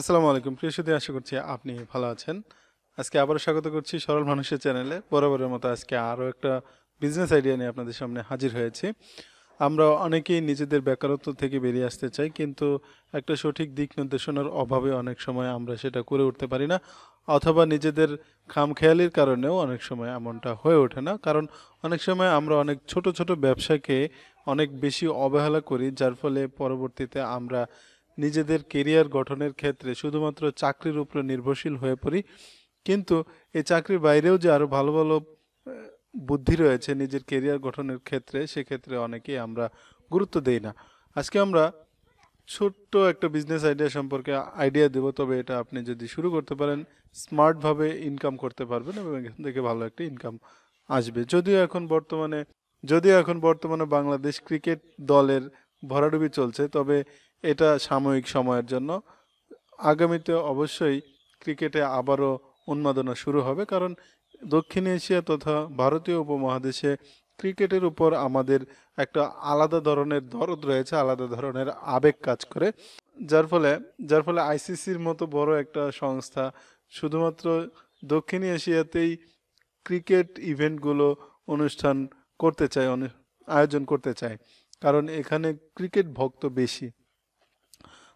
আসসালামু আলাইকুম প্রিয় সুদী আশা করছি আপনি ভালো আছেন আজকে আবারও স্বাগত করছি সরল মানুষের চ্যানেলে বরাবরের মতো আজকে আরও একটা বিজনেস আইডিয়া নিয়ে আপনাদের সামনে হাজির হয়েছি আমরা অনেকেই নিজেদের বেকারত্ব থেকে বেরিয়ে আসতে চাই কিন্তু একটা সঠিক দিক নির্দেশনার অভাবে অনেক সময় আমরা সেটা করে উঠতে পারি না অথবা নিজেদের খামখেয়ালির কারণেও অনেক সময় এমনটা হয়ে ওঠে না কারণ অনেক সময় আমরা অনেক ছোট ছোট ব্যবসাকে অনেক বেশি অবহেলা করি যার ফলে পরবর্তীতে আমরা নিজেদের কেরিয়ার গঠনের ক্ষেত্রে শুধুমাত্র চাকরির উপরে নির্ভরশীল হয়ে পড়ি কিন্তু এই চাকরির বাইরেও যে আরও ভালো ভালো বুদ্ধি রয়েছে নিজের কেরিয়ার গঠনের ক্ষেত্রে সেক্ষেত্রে অনেকেই আমরা গুরুত্ব দেই না আজকে আমরা ছোট্ট একটা বিজনেস আইডিয়া সম্পর্কে আইডিয়া দেবো তবে এটা আপনি যদি শুরু করতে পারেন স্মার্টভাবে ইনকাম করতে পারবেন এবং এখান থেকে ভালো একটা ইনকাম আসবে যদিও এখন বর্তমানে যদিও এখন বর্তমানে বাংলাদেশ ক্রিকেট দলের ভরাডুবি চলছে তবে এটা সাময়িক সময়ের জন্য আগামীতে অবশ্যই ক্রিকেটে আবারও উন্মাদনা শুরু হবে কারণ দক্ষিণ এশিয়া তথা ভারতীয় উপমহাদেশে ক্রিকেটের উপর আমাদের একটা আলাদা ধরনের দরদ রয়েছে আলাদা ধরনের আবেগ কাজ করে যার ফলে যার ফলে আইসিসির মতো বড় একটা সংস্থা শুধুমাত্র দক্ষিণ এশিয়াতেই ক্রিকেট ইভেন্টগুলো অনুষ্ঠান করতে চায় আয়োজন করতে চায় কারণ এখানে ক্রিকেট ভক্ত বেশি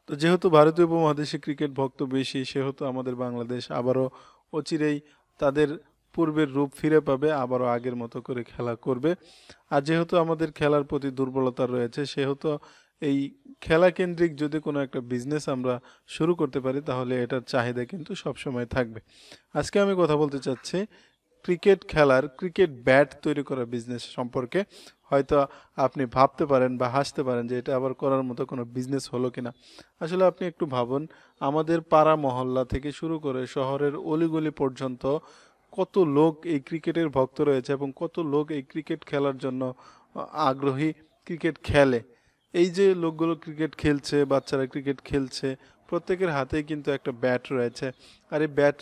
তো যেহেতু ভারতীয় উপমহাদেশে ক্রিকেট ভক্ত বেশি সেহেতু আমাদের বাংলাদেশ আবারও অচিরেই তাদের পূর্বের রূপ ফিরে পাবে আবারও আগের মতো করে খেলা করবে আর যেহেতু আমাদের খেলার প্রতি দুর্বলতা রয়েছে সেহেতু এই খেলা কেন্দ্রিক যদি কোনো একটা বিজনেস আমরা শুরু করতে পারি তাহলে এটার চাহিদা কিন্তু সবসময় থাকবে আজকে আমি কথা বলতে চাচ্ছি ক্রিকেট খেলার ক্রিকেট ব্যাট তৈরি করা বিজনেস সম্পর্কে হয়তো আপনি ভাবতে পারেন বা হাসতে পারেন যে এটা আবার করার মতো কোনো বিজনেস হলো কিনা আসলে আপনি একটু ভাবুন আমাদের পাড়া মহল্লা থেকে শুরু করে শহরের অলিগলি পর্যন্ত কত লোক এই ক্রিকেটের ভক্ত রয়েছে এবং কত লোক এই ক্রিকেট খেলার জন্য আগ্রহী ক্রিকেট খেলে এই যে লোকগুলো ক্রিকেট খেলছে বাচ্চারা ক্রিকেট খেলছে প্রত্যেকের হাতেই কিন্তু একটা ব্যাট রয়েছে আর এই ব্যাট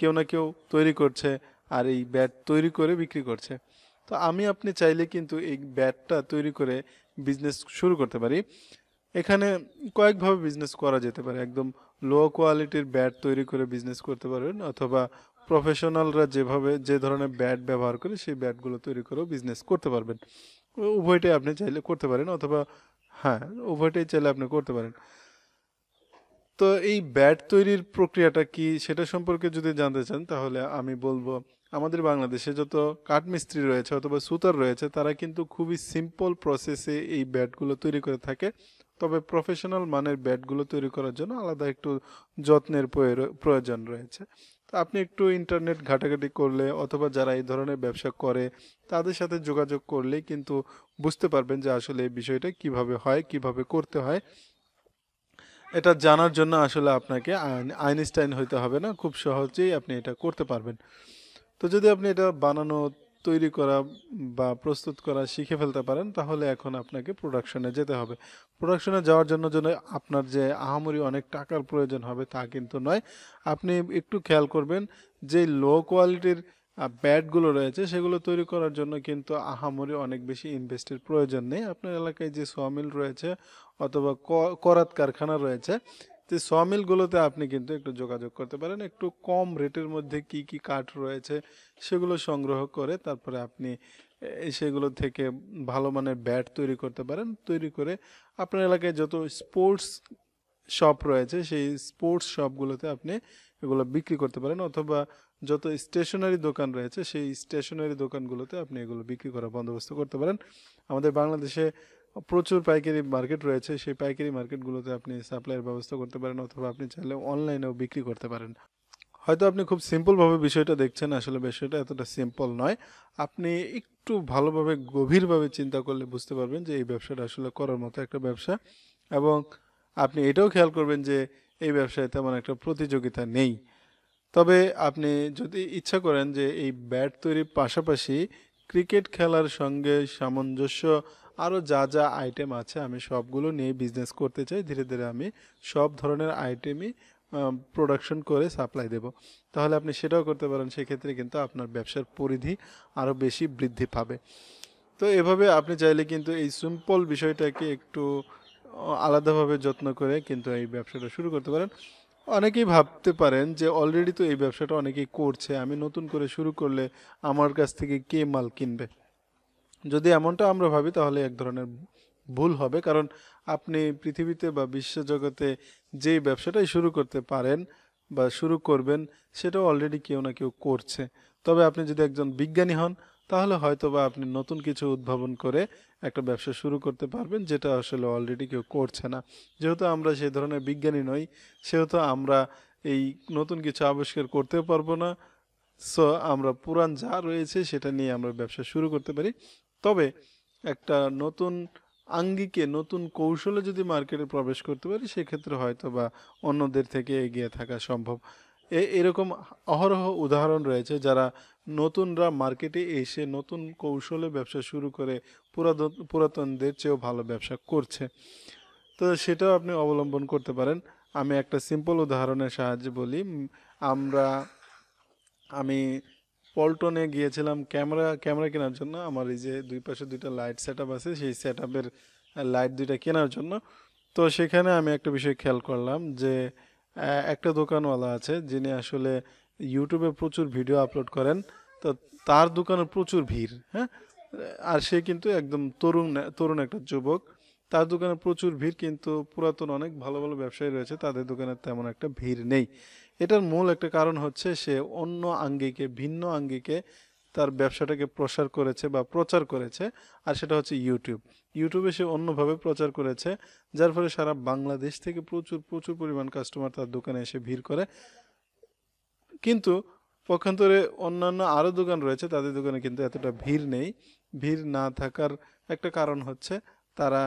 কেউ না কেউ তৈরি করছে আর এই ব্যাট তৈরি করে বিক্রি করছে তো আমি আপনি চাইলে কিন্তু এই ব্যাটটা তৈরি করে বিজনেস শুরু করতে পারি এখানে কয়েকভাবে বিজনেস করা যেতে পারে একদম লো কোয়ালিটির ব্যাট তৈরি করে বিজনেস করতে পারেন অথবা প্রফেশনালরা যেভাবে যে ধরনের ব্যাট ব্যবহার করে সেই ব্যাটগুলো তৈরি করেও বিজনেস করতে পারবেন উভয়টাই আপনি চাইলে করতে পারেন অথবা হ্যাঁ উভয়টাই চাইলে আপনি করতে পারেন তো এই ব্যাট তৈরির প্রক্রিয়াটা কি সেটা সম্পর্কে যদি জানতে চান তাহলে আমি বলবো আমাদের বাংলাদেশে যত কাঠমিস্ত্রি রয়েছে অথবা সুতার রয়েছে তারা কিন্তু খুবই সিম্পল প্রসেসে এই ব্যাটগুলো তৈরি করে থাকে তবে প্রফেশনাল মানের ব্যাটগুলো তৈরি করার জন্য আলাদা একটু যত্নের প্রয়োজন রয়েছে তো আপনি একটু ইন্টারনেট ঘাটাঘাটি করলে অথবা যারা এই ধরনের ব্যবসা করে তাদের সাথে যোগাযোগ করলে কিন্তু বুঝতে পারবেন যে আসলে এই বিষয়টা কিভাবে হয় কিভাবে করতে হয় এটা জানার জন্য আসলে আপনাকে আইনস্টাইন হইতে হবে না খুব সহজেই আপনি এটা করতে পারবেন তো যদি আপনি এটা বানানো তৈরি করা বা প্রস্তুত করা শিখে ফেলতে পারেন তাহলে এখন আপনাকে প্রোডাকশনে যেতে হবে প্রোডাকশনে যাওয়ার জন্য জন্য আপনার যে আহামরি অনেক টাকার প্রয়োজন হবে তা কিন্তু নয় আপনি একটু খেয়াল করবেন যে লো কোয়ালিটির ব্যাটগুলো রয়েছে সেগুলো তৈরি করার জন্য কিন্তু আহামরি অনেক বেশি ইনভেস্টের প্রয়োজন নেই আপনার এলাকায় যে সোয়ামিল রয়েছে অথবা করাত কারখানা রয়েছে যে সমিলগুলোতে আপনি কিন্তু একটু যোগাযোগ করতে পারেন একটু কম রেটের মধ্যে কি কি কাঠ রয়েছে সেগুলো সংগ্রহ করে তারপরে আপনি সেগুলো থেকে ভালো মানের ব্যাট তৈরি করতে পারেন তৈরি করে আপনার এলাকায় যত স্পোর্টস শপ রয়েছে সেই স্পোর্টস শপগুলোতে আপনি এগুলো বিক্রি করতে পারেন অথবা যত স্টেশনারি দোকান রয়েছে সেই স্টেশনারি দোকানগুলোতে আপনি এগুলো বিক্রি করার বন্দোবস্ত করতে পারেন আমাদের বাংলাদেশে প্রচুর পাইকারি মার্কেট রয়েছে সেই পাইকারি মার্কেটগুলোতে আপনি সাপ্লাইয়ের ব্যবস্থা করতে পারেন অথবা আপনি চাইলে অনলাইনেও বিক্রি করতে পারেন হয়তো আপনি খুব সিম্পলভাবে বিষয়টা দেখছেন আসলে বিষয়টা এতটা সিম্পল নয় আপনি একটু ভালোভাবে গভীরভাবে চিন্তা করলে বুঝতে পারবেন যে এই ব্যবসাটা আসলে করার মতো একটা ব্যবসা এবং আপনি এটাও খেয়াল করবেন যে এই ব্যবসায় তেমন একটা প্রতিযোগিতা নেই তবে আপনি যদি ইচ্ছা করেন যে এই ব্যাট তৈরির পাশাপাশি ক্রিকেট খেলার সঙ্গে সামঞ্জস্য আরও যা যা আইটেম আছে আমি সবগুলো নিয়ে বিজনেস করতে চাই ধীরে ধীরে আমি সব ধরনের আইটেমই প্রোডাকশন করে সাপ্লাই দেব তাহলে আপনি সেটাও করতে পারেন সেক্ষেত্রে কিন্তু আপনার ব্যবসার পরিধি আরও বেশি বৃদ্ধি পাবে তো এভাবে আপনি চাইলে কিন্তু এই সিম্পল বিষয়টাকে একটু আলাদাভাবে যত্ন করে কিন্তু এই ব্যবসাটা শুরু করতে পারেন অনেকেই ভাবতে পারেন যে অলরেডি তো এই ব্যবসাটা অনেকেই করছে আমি নতুন করে শুরু করলে আমার কাছ থেকে কে মাল কিনবে যদি এমনটা আমরা ভাবি তাহলে এক ধরনের ভুল হবে কারণ আপনি পৃথিবীতে বা বিশ্বজগতে যেই ব্যবসাটাই শুরু করতে পারেন বা শুরু করবেন সেটাও অলরেডি কেউ না কেউ করছে তবে আপনি যদি একজন বিজ্ঞানী হন তাহলে হয়তো বা আপনি নতুন কিছু উদ্ভাবন করে একটা ব্যবসা শুরু করতে পারবেন যেটা আসলে অলরেডি কেউ করছে না যেহেতু আমরা সেই ধরনের বিজ্ঞানী নই সেহেতু আমরা এই নতুন কিছু আবিষ্কার করতেও পারবো না সো আমরা পুরান যা রয়েছে সেটা নিয়ে আমরা ব্যবসা শুরু করতে পারি তবে একটা নতুন আঙ্গিকে নতুন কৌশলে যদি মার্কেটে প্রবেশ করতে পারি সেক্ষেত্রে হয়তো বা অন্যদের থেকে এগিয়ে থাকা সম্ভব এ এরকম অহরহ উদাহরণ রয়েছে যারা নতুনরা মার্কেটে এসে নতুন কৌশলে ব্যবসা শুরু করে পুরাতন পুরাতনদের চেয়েও ভালো ব্যবসা করছে তো সেটাও আপনি অবলম্বন করতে পারেন আমি একটা সিম্পল উদাহরণের সাহায্যে বলি আমরা আমি পল্টনে গিয়েছিলাম ক্যামেরা ক্যামেরা কেনার জন্য আমার এই যে দুই পাশে দুইটা লাইট সেট আছে সেই সেট লাইট দুইটা কেনার জন্য তো সেখানে আমি একটা বিষয় খেয়াল করলাম যে একটা দোকানওয়ালা আছে যিনি আসলে ইউটিউবে প্রচুর ভিডিও আপলোড করেন তো তার দোকানে প্রচুর ভিড় হ্যাঁ আর সে কিন্তু একদম তরুণ তরুণ একটা যুবক তার দোকানে প্রচুর ভিড় কিন্তু পুরাতন অনেক ভালো ভালো ব্যবসায়ী রয়েছে তাদের দোকানে তেমন একটা ভিড় নেই এটার মূল একটা কারণ হচ্ছে সে অন্য আঙ্গিকে ভিন্ন আঙ্গিকে তার ব্যবসাটাকে প্রসার করেছে বা প্রচার করেছে আর সেটা হচ্ছে ইউটিউব ইউটিউবে সে অন্যভাবে প্রচার করেছে যার ফলে সারা বাংলাদেশ থেকে প্রচুর প্রচুর পরিমাণ কাস্টমার তার দোকানে এসে ভিড় করে কিন্তু পক্ষান্তরে অন্যান্য আরও দোকান রয়েছে তাদের দোকানে কিন্তু এতটা ভিড় নেই ভিড় না থাকার একটা কারণ হচ্ছে তারা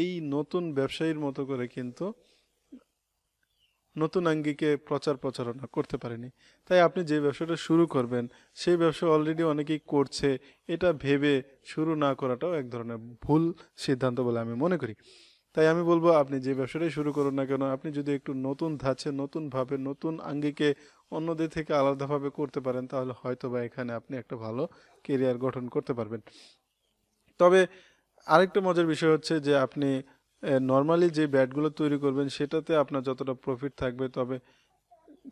এই নতুন ব্যবসায়ীর মতো করে কিন্তু নতুন আঙ্গিকে প্রচার প্রচারণা করতে পারেনি তাই আপনি যে ব্যবসাটা শুরু করবেন সেই ব্যবসা অলরেডি অনেকেই করছে এটা ভেবে শুরু না করাটাও এক ধরনের ভুল সিদ্ধান্ত বলে আমি মনে করি তাই আমি বলবো আপনি যে ব্যবসাটাই শুরু করুন না কেন আপনি যদি একটু নতুন ধাঁচে নতুনভাবে নতুন আঙ্গিকে অন্যদের থেকে আলাদাভাবে করতে পারেন তাহলে হয়তো বা এখানে আপনি একটা ভালো কেরিয়ার গঠন করতে পারবেন তবে আরেকটা মজার বিষয় হচ্ছে যে আপনি নর্মালি যে ব্যাটগুলো তৈরি করবেন সেটাতে আপনার যতটা প্রফিট থাকবে তবে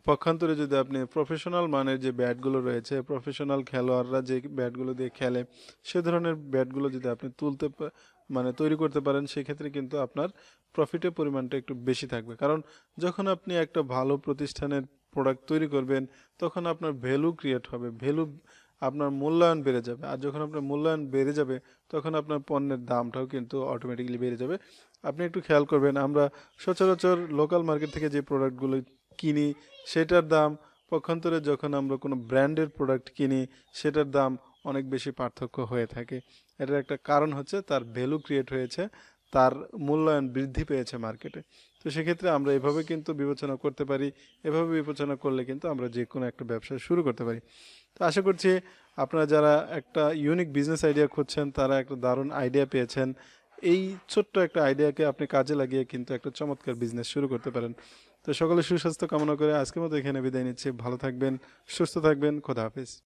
পক্ষান্তরে যদি আপনি প্রফেশনাল মানের যে ব্যাটগুলো রয়েছে প্রফেশনাল খেলোয়াড়রা যে ব্যাটগুলো দিয়ে খেলে সে ধরনের ব্যাটগুলো যদি আপনি তুলতে মানে তৈরি করতে পারেন সেক্ষেত্রে কিন্তু আপনার প্রফিটের পরিমাণটা একটু বেশি থাকবে কারণ যখন আপনি একটা ভালো প্রতিষ্ঠানের প্রোডাক্ট তৈরি করবেন তখন আপনার ভ্যালু ক্রিয়েট হবে ভ্যালু আপনার মূল্যায়ন বেড়ে যাবে আর যখন আপনার মূল্যায়ন বেড়ে যাবে তখন আপনার পণ্যের দামটাও কিন্তু অটোমেটিকলি বেড়ে যাবে আপনি একটু খেয়াল করবেন আমরা সচরাচর লোকাল মার্কেট থেকে যে প্রোডাক্টগুলো কিনি সেটার দাম পক্ষান্তরে যখন আমরা কোনো ব্র্যান্ডের প্রোডাক্ট কিনি সেটার দাম অনেক বেশি পার্থক্য হয়ে থাকে এটার একটা কারণ হচ্ছে তার ভ্যালু ক্রিয়েট হয়েছে তার মূল্যায়ন বৃদ্ধি পেয়েছে মার্কেটে তো সেক্ষেত্রে আমরা এভাবে কিন্তু বিবেচনা করতে পারি এভাবে বিবেচনা করলে কিন্তু আমরা যে কোনো একটা ব্যবসা শুরু করতে পারি তো আশা করছি আপনারা যারা একটা ইউনিক বিজনেস আইডিয়া খুঁজছেন তারা একটা দারুণ আইডিয়া পেয়েছেন এই ছোট্ট একটা আইডিয়াকে আপনি কাজে লাগিয়ে কিন্তু একটা চমৎকার বিজনেস শুরু করতে পারেন তো সকলে সুস্বাস্থ্য কামনা করে আজকের মতো এখানে বিদায় নিচ্ছি ভালো থাকবেন সুস্থ থাকবেন খোদা হাফিজ